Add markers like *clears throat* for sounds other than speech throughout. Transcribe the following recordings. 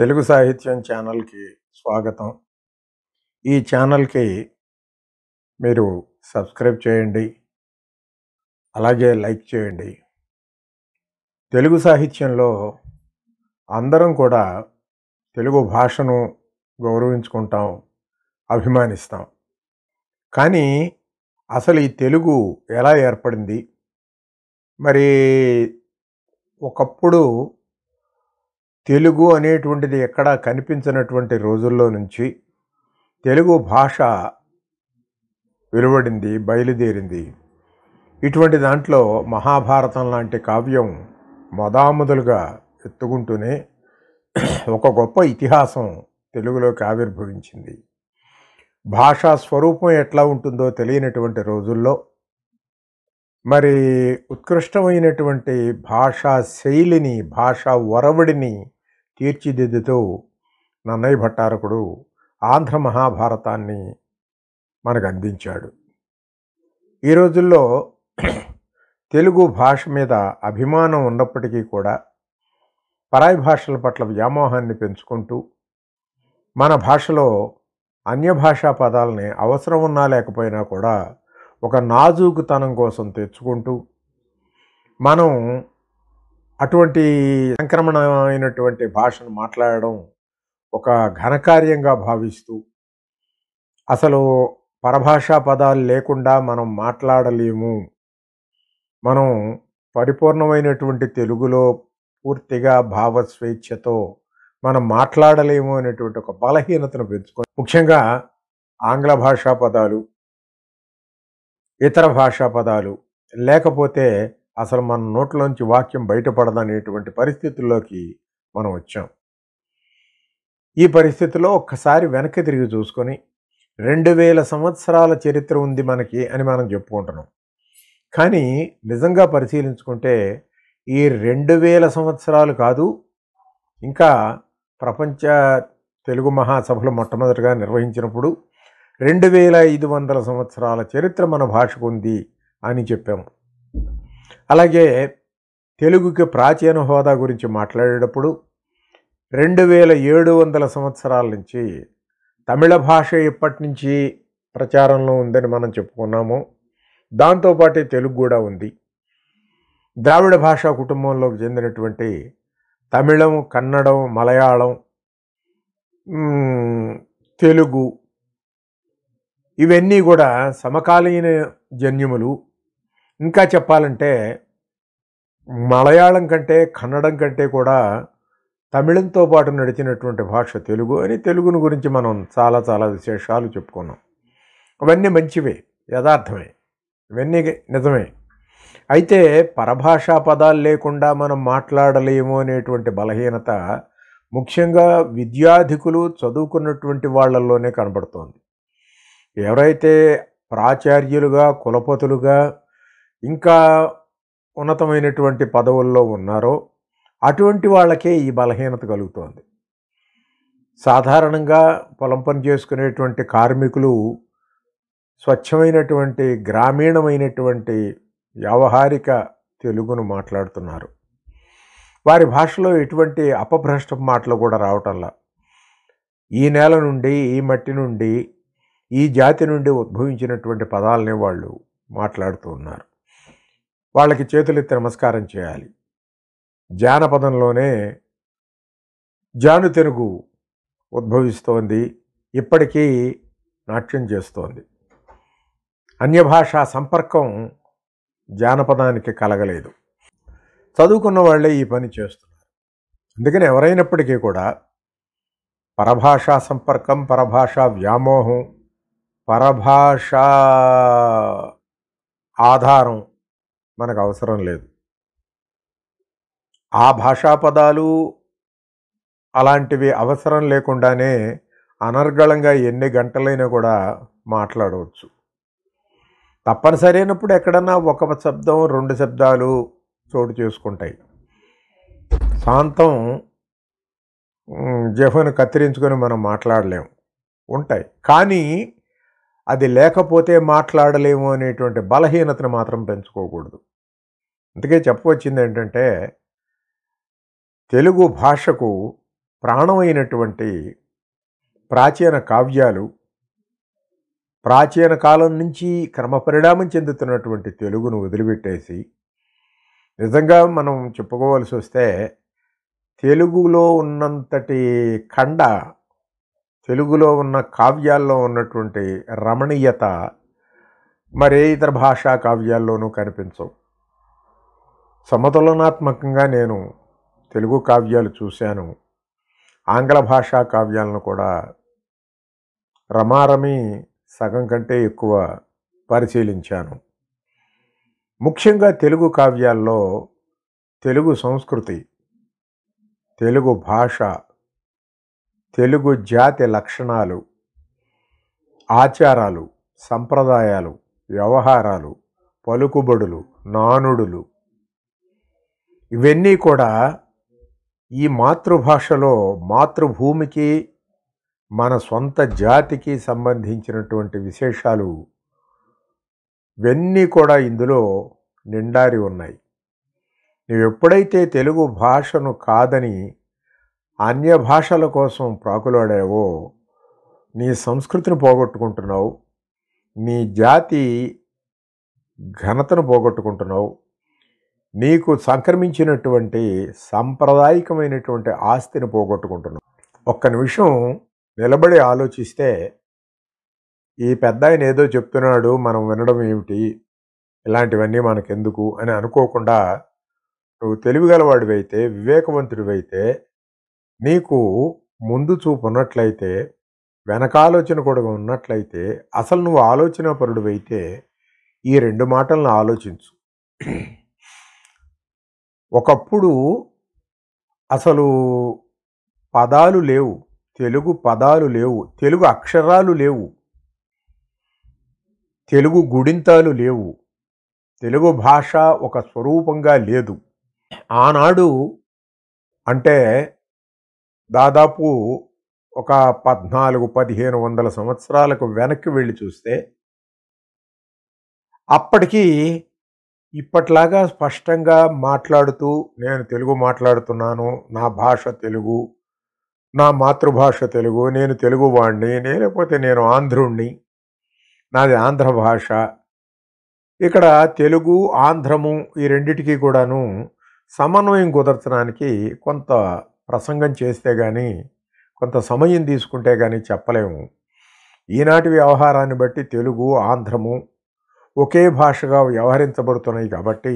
తెలుగు సాహిత్యం ఛానల్కి స్వాగతం ఈ ఛానల్కి మీరు సబ్స్క్రైబ్ చేయండి అలాగే లైక్ చేయండి తెలుగు సాహిత్యంలో అందరం కూడా తెలుగు భాషను గౌరవించుకుంటాం అభిమానిస్తాం కానీ అసలు ఈ తెలుగు ఎలా ఏర్పడింది మరి ఒకప్పుడు తెలుగు అనేటువంటిది ఎక్కడా కనిపించినటువంటి రోజుల్లో నుంచి తెలుగు భాష వెలువడింది బయలుదేరింది ఇటువంటి దాంట్లో మహాభారతం లాంటి కావ్యం మొదామొదలుగా ఎత్తుకుంటూనే ఒక గొప్ప ఇతిహాసం తెలుగులోకి ఆవిర్భవించింది భాషా స్వరూపం ఎట్లా ఉంటుందో తెలియనటువంటి రోజుల్లో మరి ఉత్కృష్టమైనటువంటి భాషా శైలిని భాషా ఒరవడిని తీర్చిదిద్దుతూ నన్నయ్య భట్టారకుడు ఆంధ్ర మహాభారతాన్ని మనకు అందించాడు ఈ రోజుల్లో తెలుగు భాష మీద అభిమానం ఉన్నప్పటికీ కూడా పరాయి భాషల పట్ల వ్యామోహాన్ని పెంచుకుంటూ మన భాషలో అన్య భాషా పదాలని అవసరం ఉన్నా లేకపోయినా కూడా ఒక నాజూకుతనం కోసం తెచ్చుకుంటూ మనం అటువంటి సంక్రమణమైనటువంటి భాషను మాట్లాడడం ఒక ఘనకార్యంగా భావిస్తూ అసలు పరభాషా పదాలు లేకుండా మనం మాట్లాడలేము మనం పరిపూర్ణమైనటువంటి తెలుగులో పూర్తిగా భావస్వేచ్ఛతో మనం మాట్లాడలేము అనేటువంటి ఒక బలహీనతను పెంచుకొని ముఖ్యంగా ఆంగ్ల భాషా పదాలు ఇతర భాషా పదాలు లేకపోతే అసలు మన నోట్లోంచి వాక్యం బయటపడదనేటువంటి పరిస్థితుల్లోకి మనం వచ్చాం ఈ పరిస్థితిలో ఒక్కసారి వెనక్కి తిరిగి చూసుకొని రెండు వేల సంవత్సరాల చరిత్ర ఉంది మనకి అని మనం చెప్పుకుంటున్నాం కానీ నిజంగా పరిశీలించుకుంటే ఈ రెండు వేల సంవత్సరాలు కాదు ఇంకా ప్రపంచ తెలుగు మహాసభలు మొట్టమొదటిగా నిర్వహించినప్పుడు రెండు వేల ఐదు వందల సంవత్సరాల చరిత్ర మన భాషకు ఉంది అని చెప్పాము అలాగే తెలుగుకి ప్రాచీన హోదా గురించి మాట్లాడేటప్పుడు రెండు వేల ఏడు వందల సంవత్సరాల నుంచి తమిళ భాష ఇప్పటి నుంచి ప్రచారంలో ఉందని మనం చెప్పుకున్నాము దాంతోపాటే తెలుగు కూడా ఉంది ద్రావిడ భాషా కుటుంబంలోకి చెందినటువంటి తమిళం కన్నడం మలయాళం తెలుగు ఇవన్నీ కూడా సమకాలీన జన్యములు ఇంకా చెప్పాలంటే మలయాళం కంటే కన్నడం కంటే కూడా తమిళంతో పాటు నడిచినటువంటి భాష తెలుగు అని తెలుగును గురించి మనం చాలా చాలా విశేషాలు చెప్పుకున్నాం అవన్నీ మంచివే యథార్థమే ఇవన్నీ నిజమే అయితే పరభాషా పదాలు లేకుండా మనం మాట్లాడలేము అనేటువంటి బలహీనత ముఖ్యంగా విద్యాధికులు చదువుకున్నటువంటి వాళ్ళల్లోనే కనబడుతోంది ఎవరైతే ప్రాచార్యులుగా కులపతులుగా ఇంకా ఉన్నతమైనటువంటి పదవుల్లో ఉన్నారో అటువంటి వాళ్ళకే ఈ బలహీనత కలుగుతోంది సాధారణంగా పొలం పని చేసుకునేటువంటి కార్మికులు స్వచ్ఛమైనటువంటి గ్రామీణమైనటువంటి వ్యావహారిక తెలుగును మాట్లాడుతున్నారు వారి భాషలో ఎటువంటి అపభ్రష్ట మాటలు కూడా రావటంలా ఈ నేల నుండి ఈ మట్టి నుండి ఈ జాతి నుండి ఉద్భవించినటువంటి పదాలనే వాళ్ళు మాట్లాడుతూ ఉన్నారు వాళ్ళకి చేతులెత్తి నమస్కారం చేయాలి జానపదంలోనే జాను ఉద్భవిస్తోంది ఇప్పటికీ నాట్యం చేస్తోంది అన్యభాషా సంపర్కం జానపదానికి కలగలేదు చదువుకున్న వాళ్ళే ఈ పని చేస్తున్నారు అందుకని ఎవరైనప్పటికీ కూడా పరభాషా సంపర్కం పరభాషా వ్యామోహం పరభాషా ఆధారం మనకు అవసరం లేదు ఆ భాషా పదాలు అలాంటివి అవసరం లేకుండానే అనర్గళంగా ఎన్ని గంటలైనా కూడా మాట్లాడవచ్చు తప్పనిసరి అయినప్పుడు ఎక్కడన్నా ఒక శబ్దం రెండు శబ్దాలు చోటు చేసుకుంటాయి శాంతం జఫను కత్తిరించుకొని మనం మాట్లాడలేము ఉంటాయి కానీ అది లేకపోతే మాట్లాడలేము అనేటువంటి బలహీనతను మాత్రం పెంచుకోకూడదు అందుకే చెప్పవచ్చింది ఏంటంటే తెలుగు భాషకు ప్రాణమైనటువంటి ప్రాచీన కావ్యాలు ప్రాచీన కాలం నుంచి క్రమపరిణామం చెందుతున్నటువంటి తెలుగును వదిలిపెట్టేసి నిజంగా మనం చెప్పుకోవాల్సి వస్తే తెలుగులో ఉన్నంతటి ఖండ తెలుగులో ఉన్న కావ్యాల్లో ఉన్నటువంటి రమణీయత మరే ఇతర భాషా కావ్యాల్లోనూ కనిపించవు సమతులనాత్మకంగా నేను తెలుగు కావ్యాలు చూశాను ఆంగ్ల భాషా కావ్యాలను కూడా రమారమి సగం కంటే ఎక్కువ పరిశీలించాను ముఖ్యంగా తెలుగు కావ్యాల్లో తెలుగు సంస్కృతి తెలుగు భాష తెలుగు జాతి లక్షణాలు ఆచారాలు సంప్రదాయాలు వ్యవహారాలు పలుకుబడులు నానుడులు ఇవన్నీ కూడా ఈ మాతృభాషలో మాతృభూమికి మన సొంత జాతికి సంబంధించినటువంటి విశేషాలు ఇవన్నీ కూడా ఇందులో నిండారి ఉన్నాయి నువ్వు ఎప్పుడైతే తెలుగు భాషను కాదని అన్య భాషల కోసం ప్రాకులాడావో నీ సంస్కృతిని పోగొట్టుకుంటున్నావు నీ జాతి ఘనతను పోగొట్టుకుంటున్నావు నీకు సంక్రమించినటువంటి సాంప్రదాయకమైనటువంటి ఆస్తిని పోగొట్టుకుంటున్నావు ఒక్క నిమిషం నిలబడి ఆలోచిస్తే ఈ పెద్ద ఆయన ఏదో చెప్తున్నాడు మనం వినడం ఏమిటి ఇలాంటివన్నీ మనకెందుకు అని అనుకోకుండా నువ్వు తెలివిగలవాడివైతే వివేకవంతుడివైతే నీకు ముందు చూపు ఉన్నట్లయితే ఆలోచన కూడా ఉన్నట్లయితే అసలు నువ్వు ఆలోచన పరుడువైతే ఈ రెండు మాటలను ఆలోచించు ఒకప్పుడు అసలు పదాలు లేవు తెలుగు పదాలు లేవు తెలుగు అక్షరాలు లేవు తెలుగు గుడింతాలు లేవు తెలుగు భాష ఒక స్వరూపంగా లేదు ఆనాడు అంటే దాదాపు ఒక పద్నాలుగు పదిహేను వందల సంవత్సరాలకు వెనక్కి వెళ్ళి చూస్తే అప్పటికీ ఇప్పట్లాగా స్పష్టంగా మాట్లాడుతూ నేను తెలుగు మాట్లాడుతున్నాను నా భాష తెలుగు నా మాతృభాష తెలుగు నేను తెలుగు వాణ్ణి లేకపోతే నేను ఆంధ్రుణ్ణి నాది ఆంధ్ర భాష ఇక్కడ తెలుగు ఆంధ్రము ఈ రెండింటికి కూడాను సమన్వయం కుదర్చడానికి కొంత ప్రసంగం చేస్తే కానీ కొంత సమయం తీసుకుంటే కానీ చెప్పలేము ఈనాటి వ్యవహారాన్ని బట్టి తెలుగు ఆంధ్రము ఒకే భాషగా వ్యవహరించబడుతున్నాయి కాబట్టి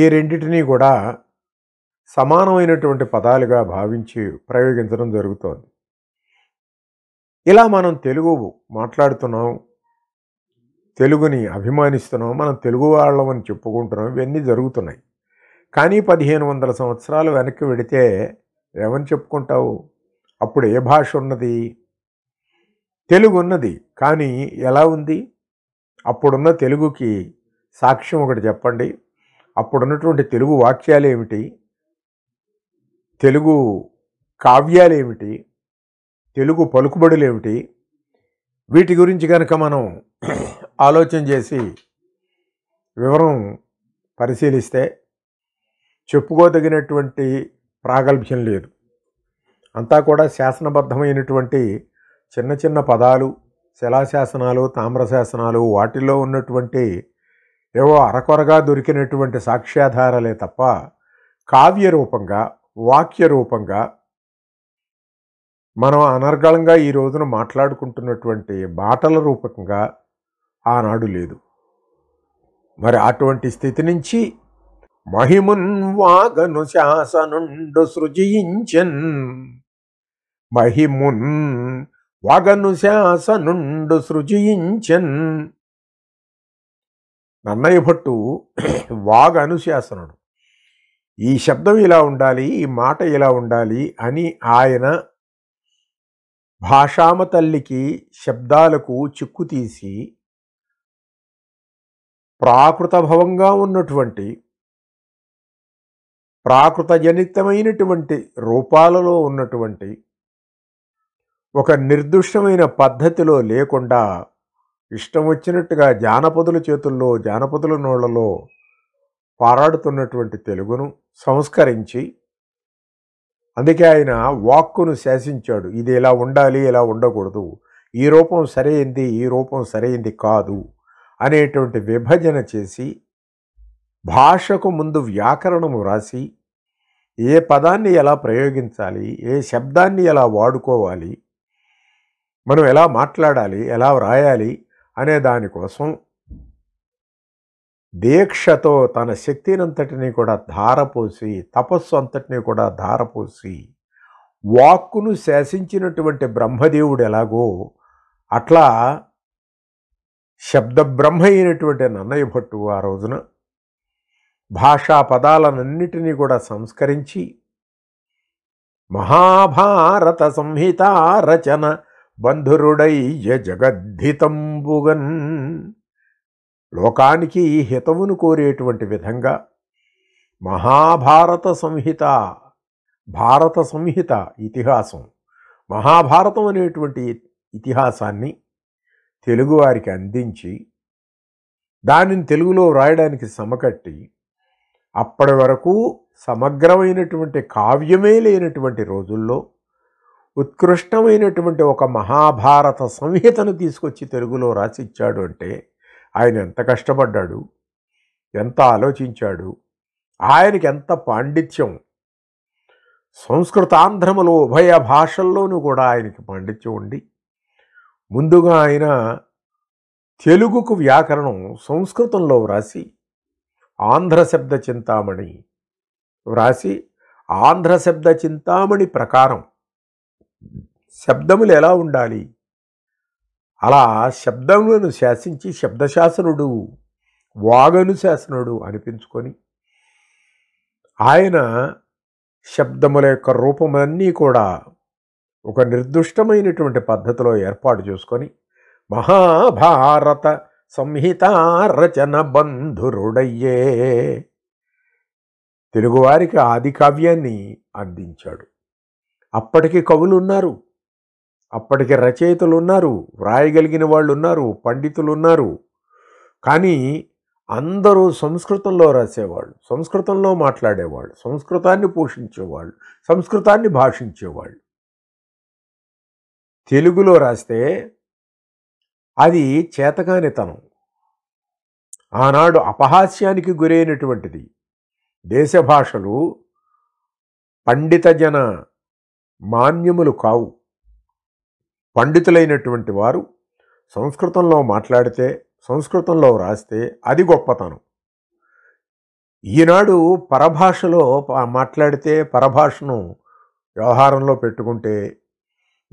ఈ రెండింటినీ కూడా సమానమైనటువంటి పదాలుగా భావించి ప్రయోగించడం జరుగుతోంది ఇలా మనం తెలుగు మాట్లాడుతున్నాం తెలుగుని అభిమానిస్తున్నాం మనం తెలుగు వాళ్ళమని చెప్పుకుంటున్నాం ఇవన్నీ జరుగుతున్నాయి కానీ పదిహేను వందల సంవత్సరాలు వెనక్కి వెడితే ఏమని చెప్పుకుంటావు అప్పుడు ఏ భాష ఉన్నది తెలుగు ఉన్నది కానీ ఎలా ఉంది అప్పుడున్న తెలుగుకి సాక్ష్యం ఒకటి చెప్పండి అప్పుడున్నటువంటి తెలుగు వాక్యాలు ఏమిటి తెలుగు కావ్యాలు ఏమిటి తెలుగు పలుకుబడులు ఏమిటి వీటి గురించి కనుక మనం ఆలోచన చేసి వివరం పరిశీలిస్తే చెప్పుకోదగినటువంటి ప్రాగల్భ్యం లేదు అంతా కూడా శాసనబద్ధమైనటువంటి చిన్న చిన్న పదాలు శిలాశాసనాలు తామ్రశాసనాలు వాటిలో ఉన్నటువంటి ఏవో అరకొరగా దొరికినటువంటి సాక్ష్యాధారాలే తప్ప కావ్య రూపంగా వాక్య రూపంగా మనం అనర్గళంగా ఈ రోజున మాట్లాడుకుంటున్నటువంటి మాటల రూపకంగా ఆనాడు లేదు మరి అటువంటి స్థితి నుంచి మహిమున్ వాగను శాసనుండు సృజించన్ మహిమున్ వాగను శాసనుండు సృజించన్ నన్నయ్య భట్టు *clears throat* వాగ్ అనుశాసనుడు ఈ శబ్దం ఇలా ఉండాలి ఈ మాట ఇలా ఉండాలి అని ఆయన భాషామ తల్లికి శబ్దాలకు చిక్కు తీసి ప్రాకృతభవంగా ఉన్నటువంటి ప్రాకృతజనితమైనటువంటి రూపాలలో ఉన్నటువంటి ఒక నిర్దుష్టమైన పద్ధతిలో లేకుండా ఇష్టం వచ్చినట్టుగా జానపదుల చేతుల్లో జానపదుల నోళ్లలో పారాడుతున్నటువంటి తెలుగును సంస్కరించి అందుకే ఆయన వాక్కును శాసించాడు ఇది ఇలా ఉండాలి ఇలా ఉండకూడదు ఈ రూపం సరైంది ఈ రూపం సరైంది కాదు అనేటువంటి విభజన చేసి భాషకు ముందు వ్యాకరణము రాసి ఏ పదాన్ని ఎలా ప్రయోగించాలి ఏ శబ్దాన్ని ఎలా వాడుకోవాలి మనం ఎలా మాట్లాడాలి ఎలా వ్రాయాలి అనే దానికోసం దీక్షతో తన శక్తినంతటినీ కూడా ధారపోసి తపస్సు అంతటినీ కూడా ధారపోసి వాక్కును శాసించినటువంటి బ్రహ్మదేవుడు ఎలాగో అట్లా శబ్దబ్రహ్మ అయినటువంటి నన్నయ్య భట్టు ఆ రోజున భాషా పదాలనన్నిటినీ కూడా సంస్కరించి మహాభారత సంహిత రచన బంధురుడయ్య జగద్ధితంబుగన్ లోకానికి హితమును కోరేటువంటి విధంగా మహాభారత సంహిత భారత సంహిత ఇతిహాసం మహాభారతం అనేటువంటి ఇతిహాసాన్ని తెలుగువారికి అందించి దానిని తెలుగులో వ్రాయడానికి సమకట్టి అప్పటి వరకు సమగ్రమైనటువంటి కావ్యమే లేనటువంటి రోజుల్లో ఉత్కృష్టమైనటువంటి ఒక మహాభారత సంహితను తీసుకొచ్చి తెలుగులో రాసిచ్చాడు అంటే ఆయన ఎంత కష్టపడ్డాడు ఎంత ఆలోచించాడు ఆయనకి ఎంత పాండిత్యం సంస్కృతాంధ్రములో ఉభయ భాషల్లోనూ కూడా ఆయనకి పాండిత్యం ఉండి ముందుగా ఆయన తెలుగుకు వ్యాకరణం సంస్కృతంలో వ్రాసి ఆంధ్ర శబ్ద చింతామణి వ్రాసి ఆంధ్ర శబ్ద చింతామణి ప్రకారం శబ్దములు ఎలా ఉండాలి అలా శబ్దములను శాసించి శబ్దశాసనుడు వాగను శాసనుడు అనిపించుకొని ఆయన శబ్దముల యొక్క రూపమన్నీ కూడా ఒక నిర్దిష్టమైనటువంటి పద్ధతిలో ఏర్పాటు చేసుకొని మహాభారత సంహిత రచన బంధురుడయ్యే తెలుగువారికి ఆది కావ్యాన్ని అందించాడు అప్పటికి కవులు ఉన్నారు అప్పటికి రచయితలు ఉన్నారు వ్రాయగలిగిన వాళ్ళు ఉన్నారు పండితులు ఉన్నారు కానీ అందరూ సంస్కృతంలో రాసేవాళ్ళు సంస్కృతంలో మాట్లాడేవాళ్ళు సంస్కృతాన్ని పోషించేవాళ్ళు సంస్కృతాన్ని భాషించేవాళ్ళు తెలుగులో రాస్తే అది చేతకానితనం ఆనాడు అపహాస్యానికి గురైనటువంటిది దేశ భాషలు పండితజన మాన్యములు కావు పండితులైనటువంటి వారు సంస్కృతంలో మాట్లాడితే సంస్కృతంలో రాస్తే అది గొప్పతనం ఈనాడు పరభాషలో మాట్లాడితే పరభాషను వ్యవహారంలో పెట్టుకుంటే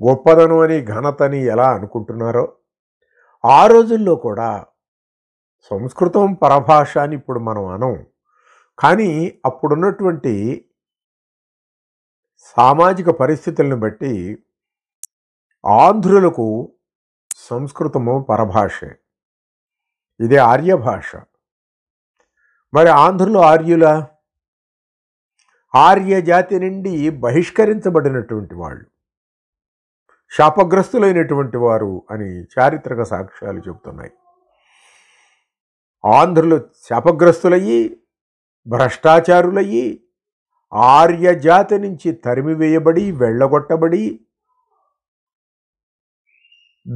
గొప్పదనం అని ఘనతని ఎలా అనుకుంటున్నారో ఆ రోజుల్లో కూడా సంస్కృతం పరభాష అని ఇప్పుడు మనం అనం కానీ అప్పుడున్నటువంటి సామాజిక పరిస్థితులను బట్టి ఆంధ్రులకు సంస్కృతము పరభాషే ఇదే భాష మరి ఆంధ్రులు ఆర్యుల ఆర్య జాతి నుండి బహిష్కరించబడినటువంటి వాళ్ళు శాపగ్రస్తులైనటువంటి వారు అని చారిత్రక సాక్ష్యాలు చెబుతున్నాయి ఆంధ్రులు శాపగ్రస్తులయ్యి భ్రష్టాచారులయ్యి ఆర్యజాతి నుంచి తరిమివేయబడి వెళ్ళగొట్టబడి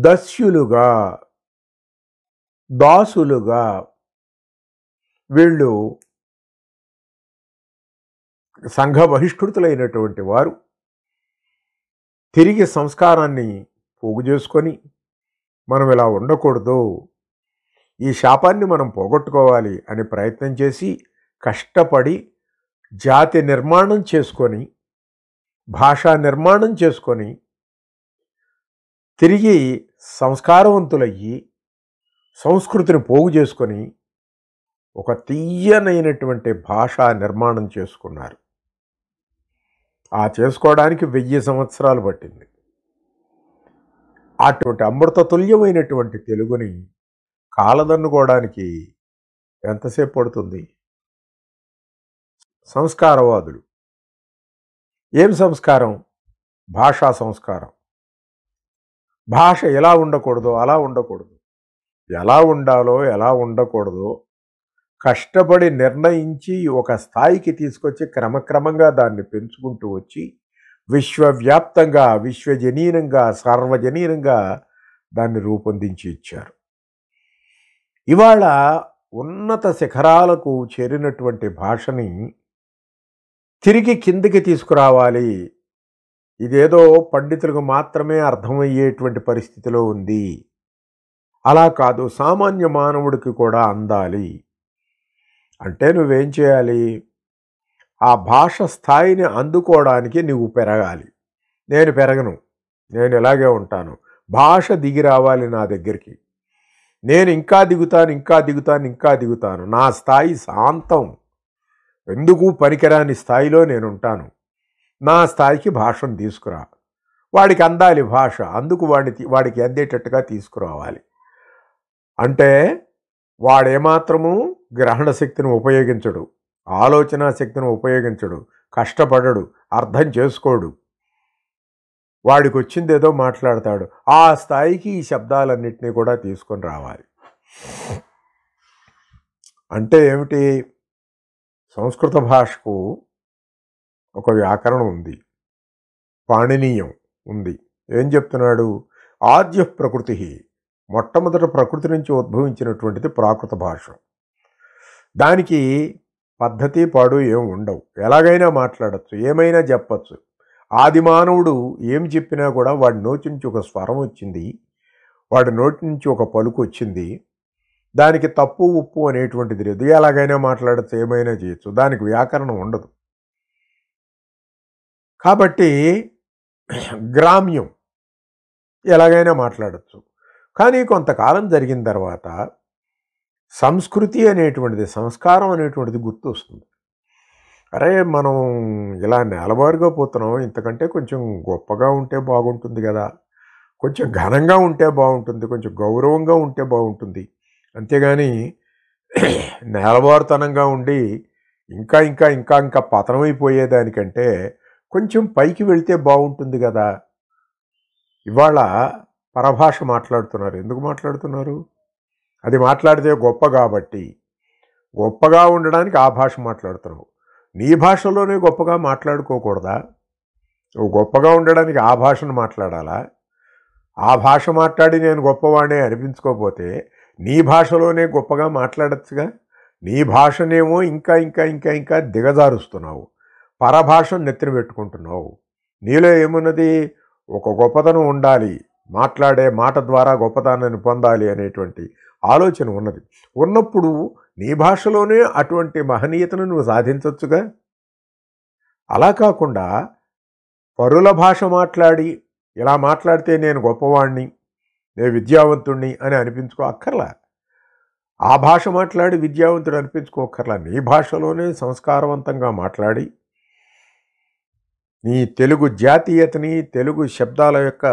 దస్యులుగా దాసులుగా వీళ్ళు సంఘ బహిష్కృతులైనటువంటి వారు తిరిగి సంస్కారాన్ని పోగు చేసుకొని మనం ఇలా ఉండకూడదు ఈ శాపాన్ని మనం పోగొట్టుకోవాలి అని ప్రయత్నం చేసి కష్టపడి జాతి నిర్మాణం చేసుకొని భాషా నిర్మాణం చేసుకొని తిరిగి సంస్కారవంతులయ్యి సంస్కృతిని పోగు చేసుకొని ఒక తీయనైనటువంటి భాష నిర్మాణం చేసుకున్నారు ఆ చేసుకోవడానికి వెయ్యి సంవత్సరాలు పట్టింది అటువంటి అమృతతుల్యమైనటువంటి తెలుగుని కాలదన్నుకోవడానికి ఎంతసేపు పడుతుంది సంస్కారవాదులు ఏం సంస్కారం భాషా సంస్కారం భాష ఎలా ఉండకూడదో అలా ఉండకూడదు ఎలా ఉండాలో ఎలా ఉండకూడదో కష్టపడి నిర్ణయించి ఒక స్థాయికి తీసుకొచ్చి క్రమక్రమంగా దాన్ని పెంచుకుంటూ వచ్చి విశ్వవ్యాప్తంగా విశ్వజనీనంగా సార్వజనీనంగా దాన్ని రూపొందించి ఇచ్చారు ఇవాళ ఉన్నత శిఖరాలకు చేరినటువంటి భాషని తిరిగి కిందికి తీసుకురావాలి ఇదేదో పండితులకు మాత్రమే అర్థమయ్యేటువంటి పరిస్థితిలో ఉంది అలా కాదు సామాన్య మానవుడికి కూడా అందాలి అంటే నువ్వేం చేయాలి ఆ భాష స్థాయిని అందుకోవడానికి నువ్వు పెరగాలి నేను పెరగను నేను ఇలాగే ఉంటాను భాష దిగి రావాలి నా దగ్గరికి నేను ఇంకా దిగుతాను ఇంకా దిగుతాను ఇంకా దిగుతాను నా స్థాయి శాంతం ఎందుకు పనికిరాని స్థాయిలో నేనుంటాను నా స్థాయికి భాషను తీసుకురా వాడికి అందాలి భాష అందుకు వాడిని వాడికి అందేటట్టుగా తీసుకురావాలి అంటే వాడేమాత్రము గ్రహణ శక్తిని ఉపయోగించడు ఆలోచన శక్తిని ఉపయోగించడు కష్టపడడు అర్థం చేసుకోడు వాడికి వచ్చిందేదో మాట్లాడతాడు ఆ స్థాయికి ఈ శబ్దాలన్నింటినీ కూడా తీసుకొని రావాలి అంటే ఏమిటి సంస్కృత భాషకు ఒక వ్యాకరణం ఉంది పాణినీయం ఉంది ఏం చెప్తున్నాడు ఆద్య ప్రకృతి మొట్టమొదట ప్రకృతి నుంచి ఉద్భవించినటువంటిది ప్రాకృత భాష దానికి పద్ధతి పాడు ఏం ఉండవు ఎలాగైనా మాట్లాడచ్చు ఏమైనా చెప్పచ్చు ఆది మానవుడు ఏం చెప్పినా కూడా వాడి నోటి నుంచి ఒక స్వరం వచ్చింది వాడి నోటి నుంచి ఒక పలుకు వచ్చింది దానికి తప్పు ఉప్పు అనేటువంటిది లేదు ఎలాగైనా మాట్లాడచ్చు ఏమైనా చేయొచ్చు దానికి వ్యాకరణం ఉండదు కాబట్టి గ్రామ్యం ఎలాగైనా మాట్లాడచ్చు కానీ కొంతకాలం జరిగిన తర్వాత సంస్కృతి అనేటువంటిది సంస్కారం అనేటువంటిది గుర్తు వస్తుంది అరే మనం ఇలా నెలవారుగా పోతున్నాం ఇంతకంటే కొంచెం గొప్పగా ఉంటే బాగుంటుంది కదా కొంచెం ఘనంగా ఉంటే బాగుంటుంది కొంచెం గౌరవంగా ఉంటే బాగుంటుంది అంతేగాని నేలవారుతనంగా ఉండి ఇంకా ఇంకా ఇంకా ఇంకా పతనమైపోయేదానికంటే కొంచెం పైకి వెళితే బాగుంటుంది కదా ఇవాళ పరభాష మాట్లాడుతున్నారు ఎందుకు మాట్లాడుతున్నారు అది మాట్లాడితే గొప్ప కాబట్టి గొప్పగా ఉండడానికి ఆ భాష మాట్లాడుతున్నావు నీ భాషలోనే గొప్పగా మాట్లాడుకోకూడదా నువ్వు గొప్పగా ఉండడానికి ఆ భాషను మాట్లాడాలా ఆ భాష మాట్లాడి నేను గొప్పవాడే అనిపించుకోకపోతే నీ భాషలోనే గొప్పగా మాట్లాడచ్చుగా నీ భాషనేమో ఇంకా ఇంకా ఇంకా ఇంకా దిగజారుస్తున్నావు పరభాష నెత్తిన పెట్టుకుంటున్నావు నీలో ఏమున్నది ఒక గొప్పతనం ఉండాలి మాట్లాడే మాట ద్వారా గొప్పతనాన్ని పొందాలి అనేటువంటి ఆలోచన ఉన్నది ఉన్నప్పుడు నీ భాషలోనే అటువంటి మహనీయతను నువ్వు సాధించవచ్చుగా అలా కాకుండా పరుల భాష మాట్లాడి ఇలా మాట్లాడితే నేను గొప్పవాణ్ణి నేను విద్యావంతుణ్ణి అని అనిపించుకో అక్కర్లా ఆ భాష మాట్లాడి విద్యావంతుడు అనిపించుకోకర్లా నీ భాషలోనే సంస్కారవంతంగా మాట్లాడి నీ తెలుగు జాతీయతని తెలుగు శబ్దాల యొక్క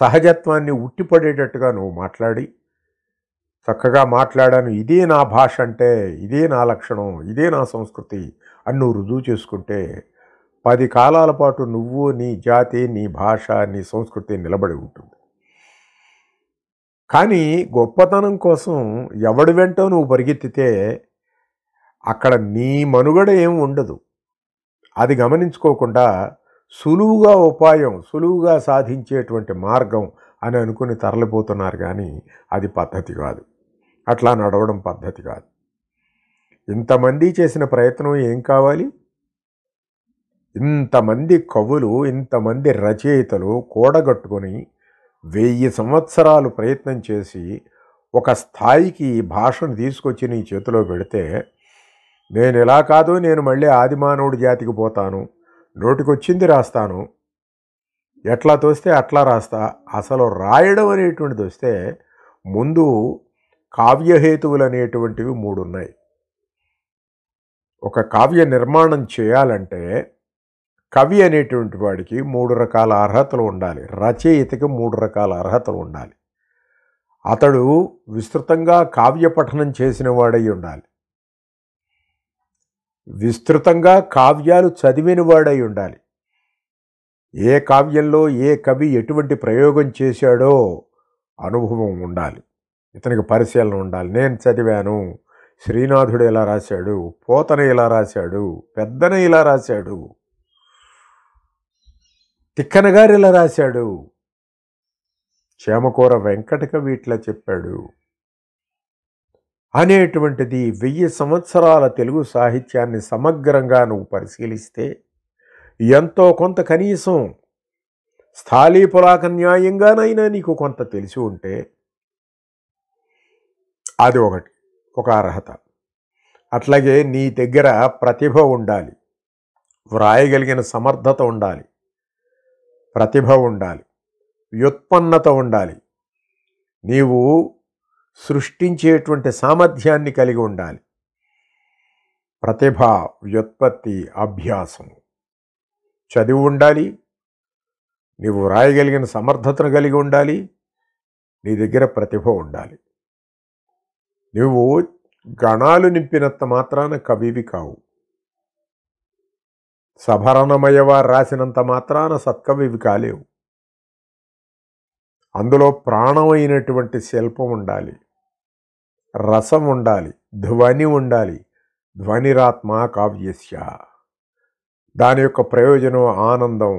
సహజత్వాన్ని ఉట్టిపడేటట్టుగా నువ్వు మాట్లాడి చక్కగా మాట్లాడాను ఇదే నా భాష అంటే ఇదే నా లక్షణం ఇదే నా సంస్కృతి అని నువ్వు రుజువు చేసుకుంటే పది కాలాల పాటు నువ్వు నీ జాతి నీ భాష నీ సంస్కృతి నిలబడి ఉంటుంది కానీ గొప్పతనం కోసం ఎవడి వెంటో నువ్వు పరిగెత్తితే అక్కడ నీ మనుగడ ఏం ఉండదు అది గమనించుకోకుండా సులువుగా ఉపాయం సులువుగా సాధించేటువంటి మార్గం అని అనుకుని తరలిపోతున్నారు కానీ అది పద్ధతి కాదు అట్లా నడవడం పద్ధతి కాదు ఇంతమంది చేసిన ప్రయత్నం ఏం కావాలి ఇంతమంది కవులు ఇంతమంది రచయితలు కూడగట్టుకొని వెయ్యి సంవత్సరాలు ప్రయత్నం చేసి ఒక స్థాయికి ఈ భాషను తీసుకొచ్చి నీ చేతిలో పెడితే నేను ఇలా కాదు నేను మళ్ళీ ఆదిమానవుడి జాతికి పోతాను నోటికొచ్చింది రాస్తాను ఎట్లా తోస్తే అట్లా రాస్తా అసలు రాయడం అనేటువంటిది వస్తే ముందు కావ్యహేతువులు అనేటువంటివి మూడు ఉన్నాయి ఒక కావ్య నిర్మాణం చేయాలంటే కవి అనేటువంటి వాడికి మూడు రకాల అర్హతలు ఉండాలి రచయితకి మూడు రకాల అర్హతలు ఉండాలి అతడు విస్తృతంగా కావ్య పఠనం చేసిన వాడై ఉండాలి విస్తృతంగా కావ్యాలు చదివిన వాడై ఉండాలి ఏ కావ్యంలో ఏ కవి ఎటువంటి ప్రయోగం చేశాడో అనుభవం ఉండాలి ఇతనికి పరిశీలన ఉండాలి నేను చదివాను శ్రీనాథుడు ఇలా రాశాడు పోతన ఇలా రాశాడు పెద్దన ఇలా రాశాడు తిక్కనగారు ఇలా రాశాడు క్షేమకూర వెంకటకవి ఇట్లా చెప్పాడు అనేటువంటిది వెయ్యి సంవత్సరాల తెలుగు సాహిత్యాన్ని సమగ్రంగా నువ్వు పరిశీలిస్తే ఎంతో కొంత కనీసం స్థాళీ పురాక న్యాయంగానైనా నీకు కొంత తెలిసి ఉంటే అది ఒకటి ఒక అర్హత అట్లాగే నీ దగ్గర ప్రతిభ ఉండాలి వ్రాయగలిగిన సమర్థత ఉండాలి ప్రతిభ ఉండాలి వ్యుత్పన్నత ఉండాలి నీవు సృష్టించేటువంటి సామర్థ్యాన్ని కలిగి ఉండాలి ప్రతిభ వ్యుత్పత్తి అభ్యాసం చదివి ఉండాలి నీవు రాయగలిగిన సమర్థతను కలిగి ఉండాలి నీ దగ్గర ప్రతిభ ఉండాలి నువ్వు గణాలు నింపినంత మాత్రాన కవివి కావు సభరణమయ వారు రాసినంత మాత్రాన సత్కవివి కాలేవు అందులో ప్రాణమైనటువంటి శిల్పం ఉండాలి రసం ఉండాలి ధ్వని ఉండాలి ధ్వనిరాత్మ కావ్యశ దాని యొక్క ప్రయోజనం ఆనందం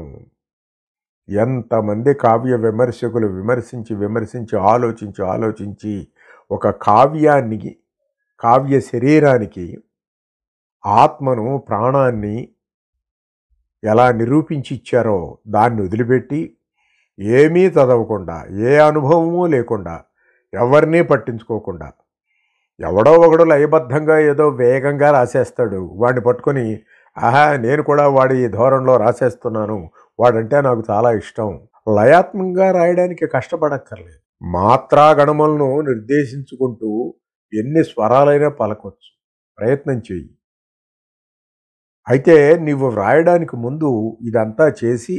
ఎంతమంది కావ్య విమర్శకులు విమర్శించి విమర్శించి ఆలోచించి ఆలోచించి ఒక కావ్యాన్ని కావ్య శరీరానికి ఆత్మను ప్రాణాన్ని ఎలా నిరూపించి ఇచ్చారో దాన్ని వదిలిపెట్టి ఏమీ చదవకుండా ఏ అనుభవమూ లేకుండా ఎవరినీ పట్టించుకోకుండా ఎవడో ఒకడు లయబద్ధంగా ఏదో వేగంగా రాసేస్తాడు వాడిని పట్టుకొని ఆహా నేను కూడా వాడి ధోరణిలో రాసేస్తున్నాను వాడంటే నాకు చాలా ఇష్టం లయాత్మకంగా రాయడానికి కష్టపడక్కర్లేదు మాత్రా గణములను నిర్దేశించుకుంటూ ఎన్ని స్వరాలైనా పలకొచ్చు ప్రయత్నం చెయ్యి అయితే నువ్వు వ్రాయడానికి ముందు ఇదంతా చేసి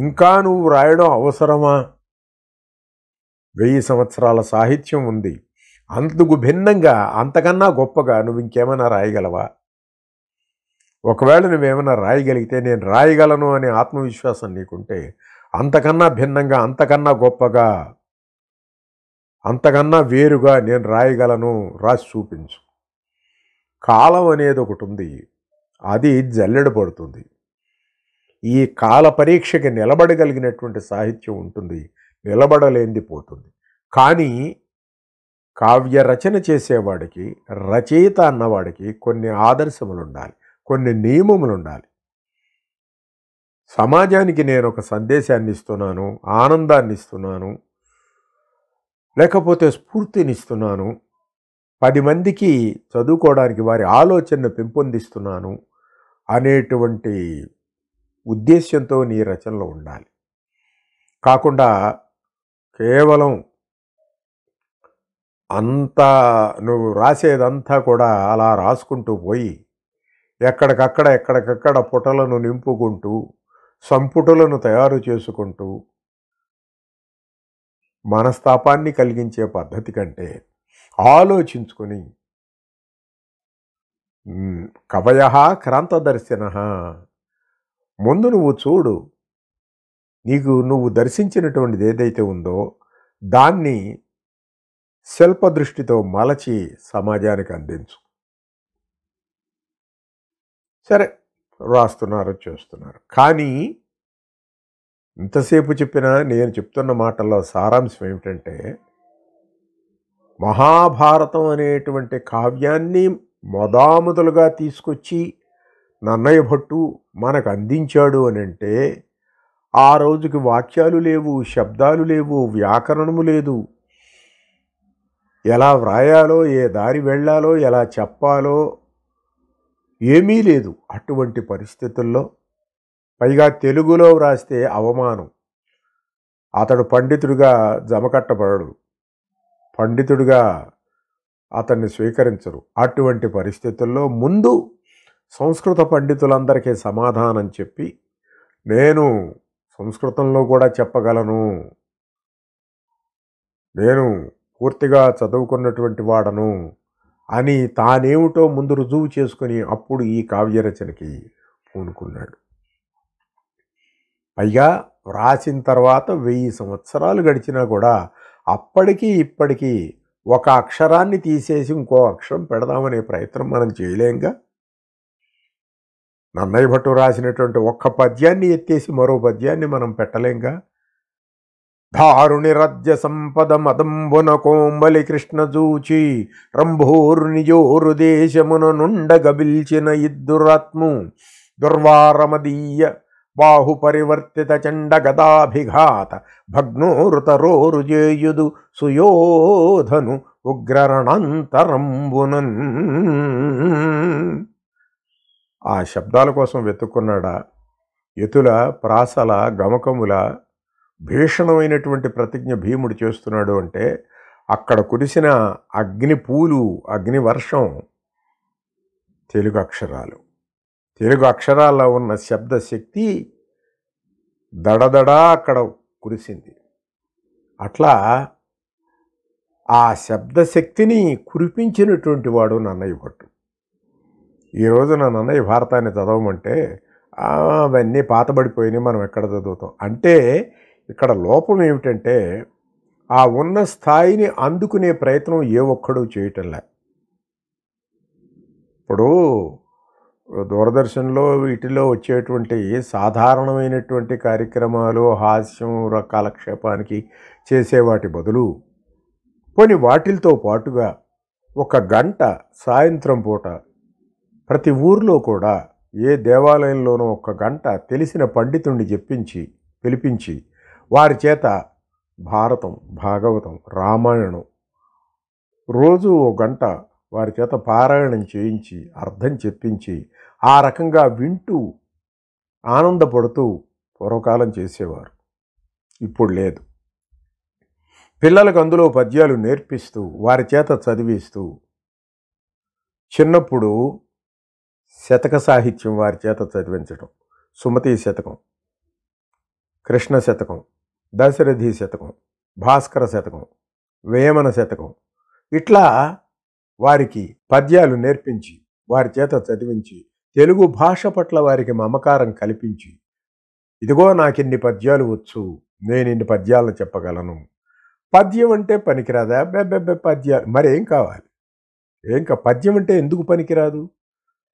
ఇంకా నువ్వు వ్రాయడం అవసరమా వెయ్యి సంవత్సరాల సాహిత్యం ఉంది అంతకు భిన్నంగా అంతకన్నా గొప్పగా నువ్వు ఇంకేమైనా రాయగలవా ఒకవేళ నువ్వేమైనా రాయగలిగితే నేను రాయగలను అనే ఆత్మవిశ్వాసం నీకుంటే అంతకన్నా భిన్నంగా అంతకన్నా గొప్పగా అంతకన్నా వేరుగా నేను రాయగలను రాసి చూపించు కాలం అనేది ఒకటి ఉంది అది జల్లెడ పడుతుంది ఈ కాల పరీక్షకి నిలబడగలిగినటువంటి సాహిత్యం ఉంటుంది నిలబడలేంది పోతుంది కానీ కావ్య రచన చేసేవాడికి రచయిత అన్నవాడికి కొన్ని ఆదర్శములు ఉండాలి కొన్ని నియమములు ఉండాలి సమాజానికి నేను ఒక సందేశాన్ని ఇస్తున్నాను ఆనందాన్ని ఇస్తున్నాను లేకపోతే స్ఫూర్తినిస్తున్నాను పది మందికి చదువుకోవడానికి వారి ఆలోచనను పెంపొందిస్తున్నాను అనేటువంటి ఉద్దేశ్యంతో నీ రచనలు ఉండాలి కాకుండా కేవలం అంతా నువ్వు రాసేదంతా కూడా అలా రాసుకుంటూ పోయి ఎక్కడికక్కడ ఎక్కడికక్కడ పుటలను నింపుకుంటూ సంపుటలను తయారు చేసుకుంటూ మనస్తాపాన్ని కలిగించే పద్ధతి కంటే ఆలోచించుకొని కవయ క్రాంతదర్శన ముందు నువ్వు చూడు నీకు నువ్వు దర్శించినటువంటిది ఏదైతే ఉందో దాన్ని దృష్టితో మలచి సమాజానికి అందించు సరే రాస్తున్నారు చేస్తున్నారు కానీ ఇంతసేపు చెప్పిన నేను చెప్తున్న మాటల్లో సారాంశం ఏమిటంటే మహాభారతం అనేటువంటి కావ్యాన్ని మొదాముదలుగా తీసుకొచ్చి నన్నయ్య భట్టు మనకు అందించాడు అని అంటే ఆ రోజుకి వాక్యాలు లేవు శబ్దాలు లేవు వ్యాకరణము లేదు ఎలా వ్రాయాలో ఏ దారి వెళ్ళాలో ఎలా చెప్పాలో ఏమీ లేదు అటువంటి పరిస్థితుల్లో పైగా తెలుగులో వ్రాస్తే అవమానం అతడు పండితుడిగా జమకట్టబడడు పండితుడిగా అతన్ని స్వీకరించరు అటువంటి పరిస్థితుల్లో ముందు సంస్కృత పండితులందరికీ సమాధానం చెప్పి నేను సంస్కృతంలో కూడా చెప్పగలను నేను పూర్తిగా చదువుకున్నటువంటి వాడను అని తానేమిటో ముందు రుజువు చేసుకుని అప్పుడు ఈ కావ్యరచనకి పూనుకున్నాడు పైగా వ్రాసిన తర్వాత వెయ్యి సంవత్సరాలు గడిచినా కూడా అప్పటికీ ఇప్పటికీ ఒక అక్షరాన్ని తీసేసి ఇంకో అక్షరం పెడదామనే ప్రయత్నం మనం చేయలేంగా నన్నయ్య భట్టు రాసినటువంటి ఒక్క పద్యాన్ని ఎత్తేసి మరో పద్యాన్ని మనం పెట్టలేంగా ధారుణి రజ్య సంపద మదంబున కోంబలి కృష్ణ చూచి రంభోర్నిజోరు దేశమున నుండగబిల్చిన ఇద్దురాత్ము దుర్వారమదీయ బాహుపరివర్తిత చండగదాభిఘాత భగ్నోరుతరోరుజేయుదు సుయోధను ఉగ్రరణంతరంబునన్ ఆ శబ్దాల కోసం వెతుక్కున్నాడా ఎతుల ప్రాసల గమకముల భీషణమైనటువంటి ప్రతిజ్ఞ భీముడు చేస్తున్నాడు అంటే అక్కడ కురిసిన అగ్నిపూలు అగ్నివర్షం తెలుగు అక్షరాలు తెలుగు అక్షరాల్లో ఉన్న శబ్దశక్తి దడదడా అక్కడ కురిసింది అట్లా ఆ శబ్దశక్తిని కురిపించినటువంటి వాడు నన్నయ్య భట్టు ఈరోజు నా నన్నయ్య భారతాన్ని చదవమంటే అవన్నీ పాతబడిపోయినాయి మనం ఎక్కడ చదువుతాం అంటే ఇక్కడ లోపం ఏమిటంటే ఆ ఉన్న స్థాయిని అందుకునే ప్రయత్నం ఏ ఒక్కడూ చేయటంలే ఇప్పుడు దూరదర్శన్లో వీటిలో వచ్చేటువంటి సాధారణమైనటువంటి కార్యక్రమాలు హాస్యం కాలక్షేపానికి చేసేవాటి బదులు కొన్ని వాటిలతో పాటుగా ఒక గంట సాయంత్రం పూట ప్రతి ఊర్లో కూడా ఏ దేవాలయంలోనూ ఒక గంట తెలిసిన పండితుణ్ణి చెప్పించి పిలిపించి వారి చేత భారతం భాగవతం రామాయణం రోజు ఓ గంట వారి చేత పారాయణం చేయించి అర్థం చెప్పించి ఆ రకంగా వింటూ ఆనందపడుతూ పూర్వకాలం చేసేవారు ఇప్పుడు లేదు పిల్లలకు అందులో పద్యాలు నేర్పిస్తూ వారి చేత చదివిస్తూ చిన్నప్పుడు శతక సాహిత్యం వారి చేత చదివించడం సుమతి శతకం కృష్ణ శతకం దశరథి శతకం భాస్కర శతకం వేమన శతకం ఇట్లా వారికి పద్యాలు నేర్పించి వారి చేత చదివించి తెలుగు భాష పట్ల వారికి మమకారం కల్పించి ఇదిగో నాకిన్ని పద్యాలు వచ్చు నేను ఇన్ని పద్యాలను చెప్పగలను పద్యం అంటే పనికిరాదా బెబ్బెబ్బె పద్యాలు మరేం కావాలి ఏం పద్యం అంటే ఎందుకు పనికిరాదు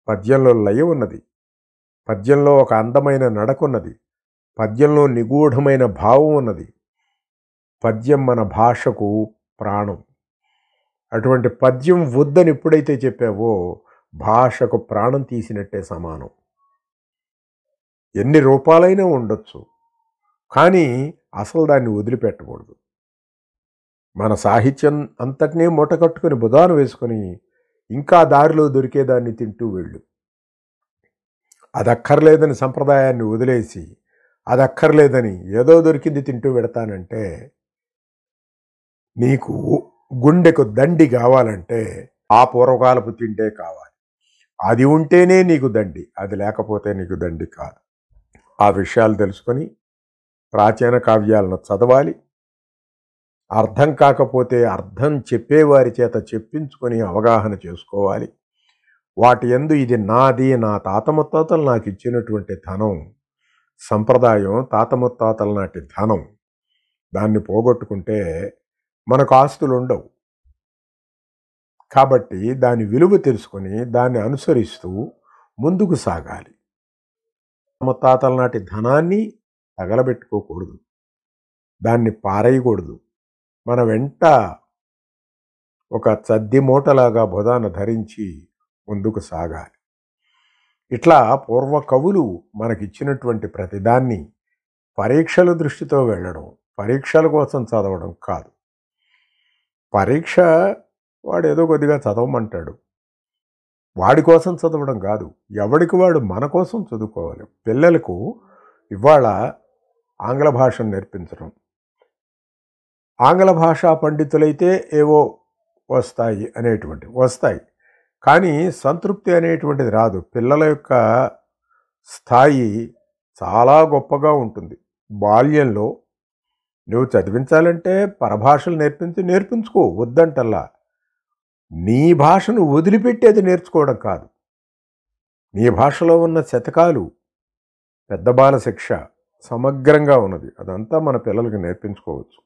పద్యంలో లయ ఉన్నది పద్యంలో ఒక అందమైన నడకున్నది పద్యంలో నిగూఢమైన భావం ఉన్నది పద్యం మన భాషకు ప్రాణం అటువంటి పద్యం వద్దని ఎప్పుడైతే చెప్పావో భాషకు ప్రాణం తీసినట్టే సమానం ఎన్ని రూపాలైనా ఉండొచ్చు కానీ అసలు దాన్ని వదిలిపెట్టకూడదు మన సాహిత్యం అంతటినే మూటకట్టుకుని బుధాను వేసుకొని ఇంకా దారిలో దొరికేదాన్ని తింటూ వెళ్ళు అదక్కర్లేదని సంప్రదాయాన్ని వదిలేసి అదక్కర్లేదని ఏదో దొరికింది తింటూ పెడతానంటే నీకు గుండెకు దండి కావాలంటే ఆ పూర్వకాలపు తింటే కావాలి అది ఉంటేనే నీకు దండి అది లేకపోతే నీకు దండి కాదు ఆ విషయాలు తెలుసుకొని ప్రాచీన కావ్యాలను చదవాలి అర్థం కాకపోతే అర్థం చెప్పేవారి చేత చెప్పించుకొని అవగాహన చేసుకోవాలి వాటి ఎందు ఇది నాది నా తాత ముత్తాతలు నాకు ఇచ్చినటువంటి ధనం సంప్రదాయం తాత ముత్తాతల నాటి ధనం దాన్ని పోగొట్టుకుంటే మనకు ఆస్తులు ఉండవు కాబట్టి దాని విలువ తెలుసుకొని దాన్ని అనుసరిస్తూ ముందుకు సాగాలి తమ తాతల నాటి ధనాన్ని తగలబెట్టుకోకూడదు దాన్ని పారేయకూడదు మన వెంట ఒక చద్ది మూటలాగా బుధాన ధరించి ముందుకు సాగాలి ఇట్లా పూర్వ కవులు మనకిచ్చినటువంటి ప్రతిదాన్ని పరీక్షల దృష్టితో వెళ్ళడం పరీక్షల కోసం చదవడం కాదు పరీక్ష వాడు ఏదో కొద్దిగా చదవమంటాడు వాడి కోసం చదవడం కాదు ఎవడికి వాడు మన కోసం చదువుకోవాలి పిల్లలకు ఇవాళ ఆంగ్ల భాషను నేర్పించడం ఆంగ్ల భాషా పండితులైతే ఏవో వస్తాయి అనేటువంటి వస్తాయి కానీ సంతృప్తి అనేటువంటిది రాదు పిల్లల యొక్క స్థాయి చాలా గొప్పగా ఉంటుంది బాల్యంలో నువ్వు చదివించాలంటే పరభాషలు నేర్పించి నేర్పించుకో వద్దంటల్లా నీ భాషను వదిలిపెట్టేది నేర్చుకోవడం కాదు నీ భాషలో ఉన్న శతకాలు పెద్ద బాల శిక్ష సమగ్రంగా ఉన్నది అదంతా మన పిల్లలకు నేర్పించుకోవచ్చు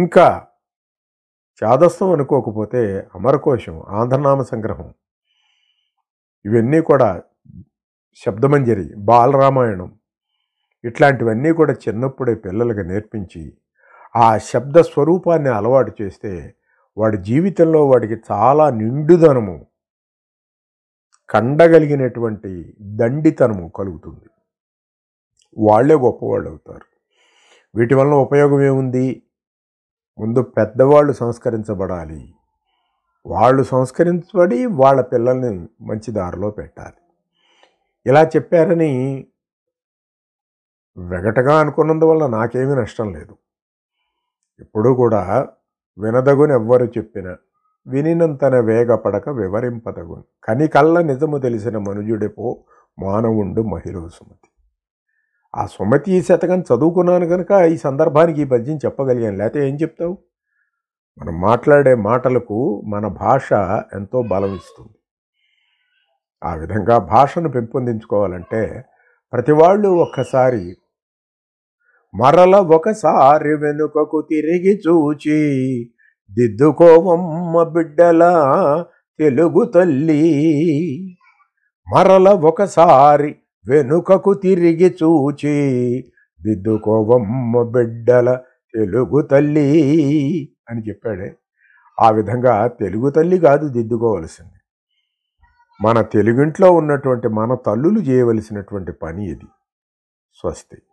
ఇంకా చాదస్వం అనుకోకపోతే అమరకోశం ఆంధ్రనామ సంగ్రహం ఇవన్నీ కూడా శబ్దమంజరి బాలరామాయణం ఇట్లాంటివన్నీ కూడా చిన్నప్పుడే పిల్లలకు నేర్పించి ఆ శబ్ద స్వరూపాన్ని అలవాటు చేస్తే వాడి జీవితంలో వాడికి చాలా నిండుదనము కండగలిగినటువంటి దండితనము కలుగుతుంది వాళ్ళే గొప్పవాళ్ళు అవుతారు వీటి వలన ఉపయోగం ఏముంది ముందు పెద్దవాళ్ళు సంస్కరించబడాలి వాళ్ళు సంస్కరించబడి వాళ్ళ పిల్లల్ని మంచి దారిలో పెట్టాలి ఇలా చెప్పారని వెగటగా అనుకున్నందువల్ల నాకేమీ నష్టం లేదు ఎప్పుడూ కూడా వినదగునెవ్వరు చెప్పిన వినినంతన వేగపడక వివరింపదగును కనికల్ల నిజము తెలిసిన మనుజుడిపో మానవుండు మహిళ సుమతి ఆ సుమతి ఈ శతకం చదువుకున్నాను కనుక ఈ సందర్భానికి ఈ పద్యం చెప్పగలిగాను లేకపోతే ఏం చెప్తావు మనం మాట్లాడే మాటలకు మన భాష ఎంతో బలం ఇస్తుంది ఆ విధంగా భాషను పెంపొందించుకోవాలంటే ప్రతి వాళ్ళు ఒక్కసారి మరల ఒకసారి వెనుకకు తిరిగి చూచి దిద్దుకోవమ్మ బిడ్డల తెలుగు తల్లి మరల ఒకసారి వెనుకకు తిరిగి చూచి దిద్దుకోవమ్మ బిడ్డల తెలుగు తల్లి అని చెప్పాడే ఆ విధంగా తెలుగు తల్లి కాదు దిద్దుకోవలసింది మన తెలుగింట్లో ఉన్నటువంటి మన తల్లులు చేయవలసినటువంటి పని ఇది స్వస్తి